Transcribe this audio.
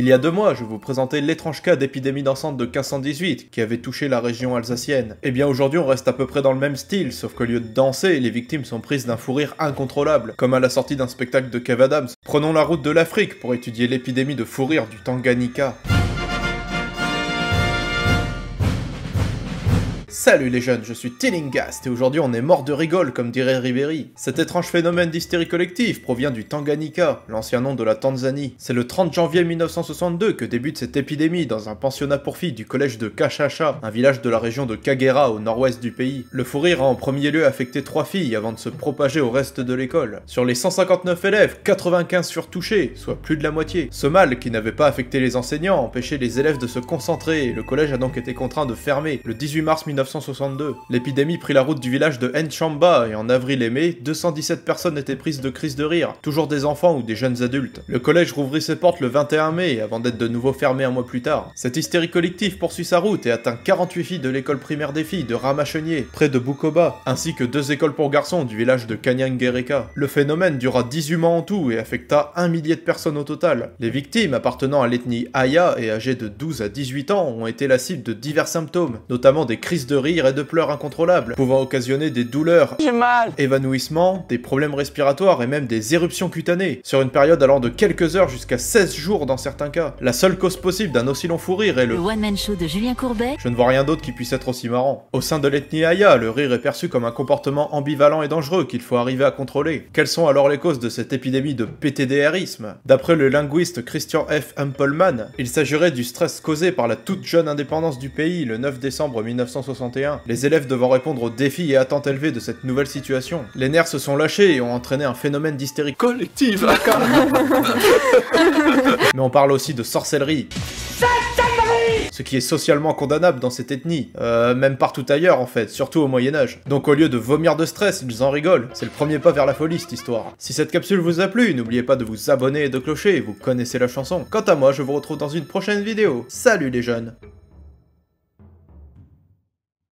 Il y a deux mois, je vous présentais l'étrange cas d'épidémie dansante de 1518 qui avait touché la région alsacienne. Eh bien aujourd'hui, on reste à peu près dans le même style, sauf qu'au lieu de danser, les victimes sont prises d'un fou rire incontrôlable, comme à la sortie d'un spectacle de Kev Adams. Prenons la route de l'Afrique pour étudier l'épidémie de fou rire du Tanganyika. Salut les jeunes, je suis Tillinghast et aujourd'hui on est mort de rigole comme dirait Ribéry. Cet étrange phénomène d'hystérie collective provient du Tanganyika, l'ancien nom de la Tanzanie. C'est le 30 janvier 1962 que débute cette épidémie dans un pensionnat pour filles du collège de Kachacha, un village de la région de Kagera au nord-ouest du pays. Le fou rire a en premier lieu affecté trois filles avant de se propager au reste de l'école. Sur les 159 élèves, 95 furent touchés, soit plus de la moitié. Ce mal, qui n'avait pas affecté les enseignants, empêchait les élèves de se concentrer et le collège a donc été contraint de fermer le 18 mars 1962 L'épidémie prit la route du village de Nchamba et en avril et mai, 217 personnes étaient prises de crises de rire, toujours des enfants ou des jeunes adultes. Le collège rouvrit ses portes le 21 mai avant d'être de nouveau fermé un mois plus tard. Cette hystérie collective poursuit sa route et atteint 48 filles de l'école primaire des filles de Ramachenier, près de Bukoba, ainsi que deux écoles pour garçons du village de Kanyangereka. Le phénomène dura 18 mois en tout et affecta un millier de personnes au total. Les victimes appartenant à l'ethnie Aya et âgées de 12 à 18 ans ont été la cible de divers symptômes, notamment des crises de rire et de pleurs incontrôlables, pouvant occasionner des douleurs, mal. évanouissements, des problèmes respiratoires et même des éruptions cutanées, sur une période allant de quelques heures jusqu'à 16 jours dans certains cas. La seule cause possible d'un aussi long fou rire est le, one-man show de Julien Courbet. Je ne vois rien d'autre qui puisse être aussi marrant. Au sein de l'ethnie Aya, le rire est perçu comme un comportement ambivalent et dangereux qu'il faut arriver à contrôler. Quelles sont alors les causes de cette épidémie de PTDRisme D'après le linguiste Christian F. Ampelman, il s'agirait du stress causé par la toute jeune indépendance du pays le 9 décembre 1960 les élèves devant répondre aux défis et attentes élevées de cette nouvelle situation. Les nerfs se sont lâchés et ont entraîné un phénomène d'hystérie collective. Mais on parle aussi de sorcellerie ce qui est socialement condamnable dans cette ethnie, euh, même partout ailleurs en fait, surtout au Moyen Âge. Donc au lieu de vomir de stress, ils en rigolent, c'est le premier pas vers la folie cette histoire. Si cette capsule vous a plu, n'oubliez pas de vous abonner et de clocher, vous connaissez la chanson. Quant à moi, je vous retrouve dans une prochaine vidéo. Salut les jeunes